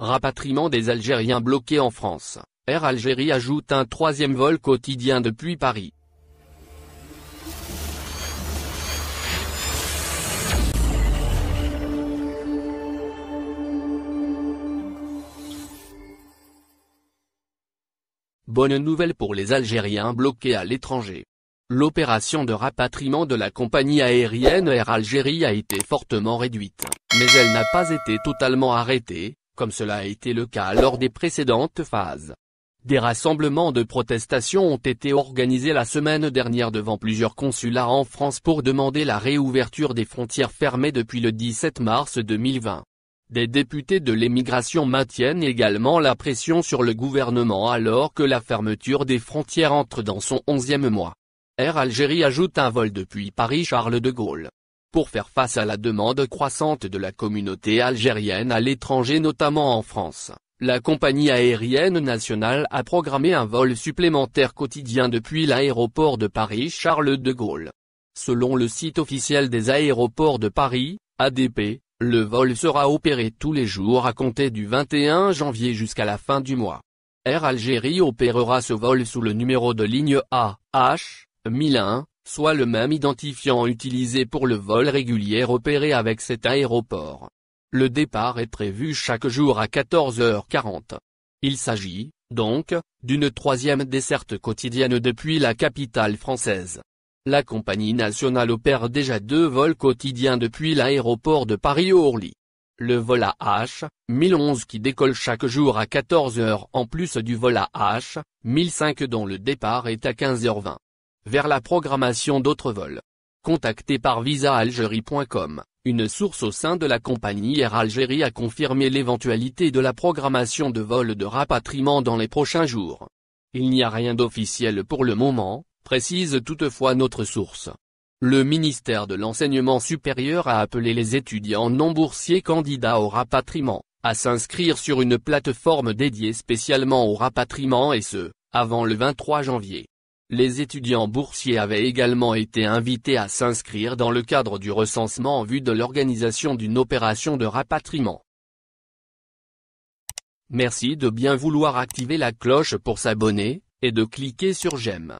Rapatriement des Algériens bloqués en France, Air Algérie ajoute un troisième vol quotidien depuis Paris. Bonne nouvelle pour les Algériens bloqués à l'étranger. L'opération de rapatriement de la compagnie aérienne Air Algérie a été fortement réduite, mais elle n'a pas été totalement arrêtée, comme cela a été le cas lors des précédentes phases. Des rassemblements de protestation ont été organisés la semaine dernière devant plusieurs consulats en France pour demander la réouverture des frontières fermées depuis le 17 mars 2020. Des députés de l'émigration maintiennent également la pression sur le gouvernement alors que la fermeture des frontières entre dans son onzième mois. Air Algérie ajoute un vol depuis Paris Charles de Gaulle pour faire face à la demande croissante de la communauté algérienne à l'étranger notamment en France. La compagnie aérienne nationale a programmé un vol supplémentaire quotidien depuis l'aéroport de Paris Charles de Gaulle. Selon le site officiel des aéroports de Paris, ADP, le vol sera opéré tous les jours à compter du 21 janvier jusqu'à la fin du mois. Air Algérie opérera ce vol sous le numéro de ligne A, H, 1001, soit le même identifiant utilisé pour le vol régulier opéré avec cet aéroport. Le départ est prévu chaque jour à 14h40. Il s'agit, donc, d'une troisième desserte quotidienne depuis la capitale française. La compagnie nationale opère déjà deux vols quotidiens depuis l'aéroport de Paris-Orly. Le vol à H, 1011 qui décolle chaque jour à 14h en plus du vol à H, 1005 dont le départ est à 15h20 vers la programmation d'autres vols. Contacté par visaalgérie.com, une source au sein de la compagnie Air Algérie a confirmé l'éventualité de la programmation de vols de rapatriement dans les prochains jours. Il n'y a rien d'officiel pour le moment, précise toutefois notre source. Le ministère de l'Enseignement supérieur a appelé les étudiants non boursiers candidats au rapatriement, à s'inscrire sur une plateforme dédiée spécialement au rapatriement et ce, avant le 23 janvier. Les étudiants boursiers avaient également été invités à s'inscrire dans le cadre du recensement en vue de l'organisation d'une opération de rapatriement. Merci de bien vouloir activer la cloche pour s'abonner, et de cliquer sur j'aime.